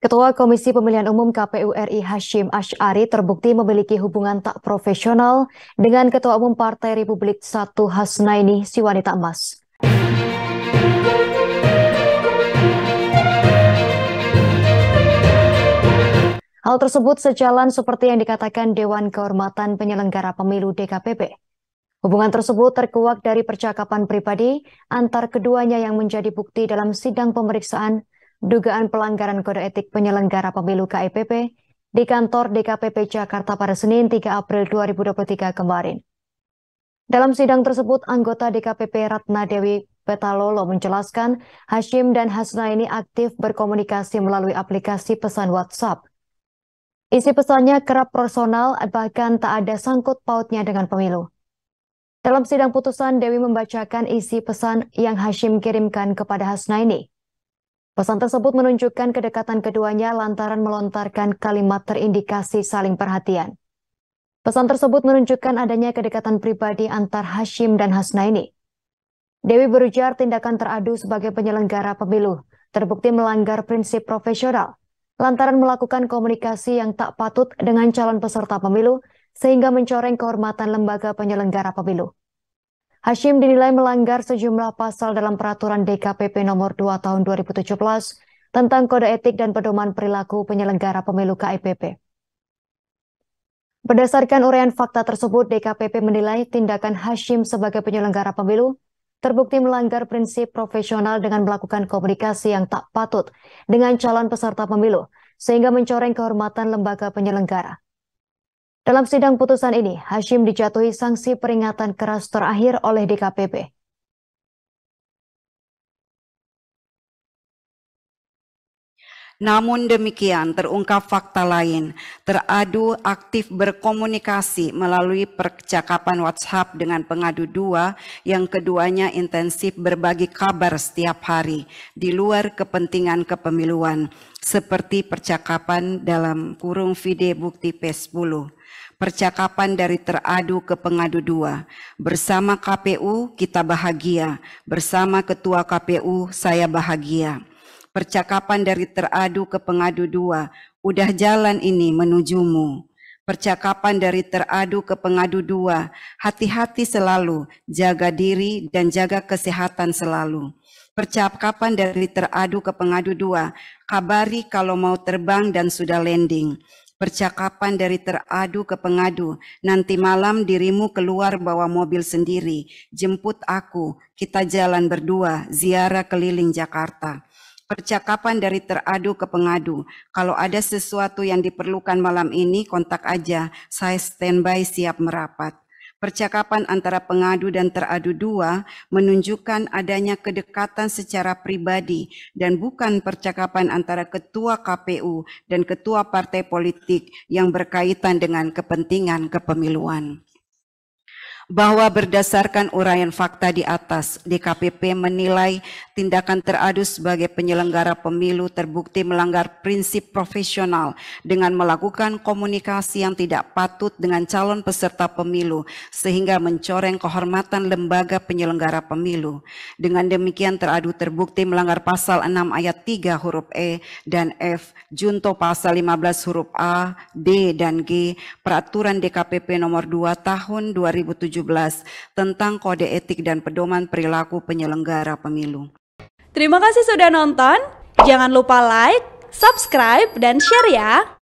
Ketua Komisi Pemilihan Umum KPU RI Hashim Ash'ari terbukti memiliki hubungan tak profesional dengan Ketua Umum Partai Republik 1 Hasnaini Siwanita Emas. Hal tersebut sejalan seperti yang dikatakan Dewan Kehormatan Penyelenggara Pemilu DKPP. Hubungan tersebut terkuak dari percakapan pribadi antar keduanya yang menjadi bukti dalam sidang pemeriksaan dugaan pelanggaran kode etik penyelenggara pemilu KIPP di kantor DKPP Jakarta pada Senin 3 April 2023 kemarin. Dalam sidang tersebut, anggota DKPP Ratna Dewi Petalolo menjelaskan Hashim dan Hasna ini aktif berkomunikasi melalui aplikasi pesan WhatsApp. Isi pesannya kerap personal, bahkan tak ada sangkut pautnya dengan pemilu. Dalam sidang putusan, Dewi membacakan isi pesan yang Hashim kirimkan kepada Hasna ini. Pesan tersebut menunjukkan kedekatan keduanya lantaran melontarkan kalimat terindikasi saling perhatian. Pesan tersebut menunjukkan adanya kedekatan pribadi antar Hashim dan Hasnaini. Dewi berujar tindakan teradu sebagai penyelenggara pemilu, terbukti melanggar prinsip profesional, lantaran melakukan komunikasi yang tak patut dengan calon peserta pemilu, sehingga mencoreng kehormatan lembaga penyelenggara pemilu. Hashim dinilai melanggar sejumlah pasal dalam peraturan DKPP nomor 2 tahun 2017 tentang kode etik dan pedoman perilaku penyelenggara pemilu KIPP. Berdasarkan uraian fakta tersebut, DKPP menilai tindakan Hashim sebagai penyelenggara pemilu terbukti melanggar prinsip profesional dengan melakukan komunikasi yang tak patut dengan calon peserta pemilu, sehingga mencoreng kehormatan lembaga penyelenggara. Dalam sidang putusan ini, Hashim dijatuhi sanksi peringatan keras terakhir oleh DKPP. Namun demikian terungkap fakta lain, teradu aktif berkomunikasi melalui percakapan WhatsApp dengan pengadu dua yang keduanya intensif berbagi kabar setiap hari di luar kepentingan kepemiluan seperti percakapan dalam kurung video bukti P10 percakapan dari teradu ke pengadu dua. Bersama KPU kita bahagia, bersama ketua KPU saya bahagia percakapan dari teradu ke pengadu dua, udah jalan ini menujumu. Percakapan dari teradu ke pengadu dua, hati-hati selalu, jaga diri dan jaga kesehatan selalu. Percakapan dari teradu ke pengadu dua, kabari kalau mau terbang dan sudah landing. Percakapan dari teradu ke pengadu, nanti malam dirimu keluar bawa mobil sendiri, jemput aku, kita jalan berdua, ziarah keliling Jakarta percakapan dari teradu ke pengadu. Kalau ada sesuatu yang diperlukan malam ini, kontak aja. Saya standby siap merapat. Percakapan antara pengadu dan teradu dua menunjukkan adanya kedekatan secara pribadi dan bukan percakapan antara ketua KPU dan ketua partai politik yang berkaitan dengan kepentingan kepemiluan bahwa berdasarkan uraian fakta di atas, DKPP menilai tindakan teradu sebagai penyelenggara pemilu terbukti melanggar prinsip profesional dengan melakukan komunikasi yang tidak patut dengan calon peserta pemilu sehingga mencoreng kehormatan lembaga penyelenggara pemilu. Dengan demikian teradu terbukti melanggar pasal 6 ayat 3 huruf E dan F, junto pasal 15 huruf A, D dan G, peraturan DKPP nomor 2 tahun 2017 tentang kode etik dan pedoman perilaku penyelenggara pemilu. Terima kasih sudah nonton. Jangan lupa like, subscribe, dan share ya.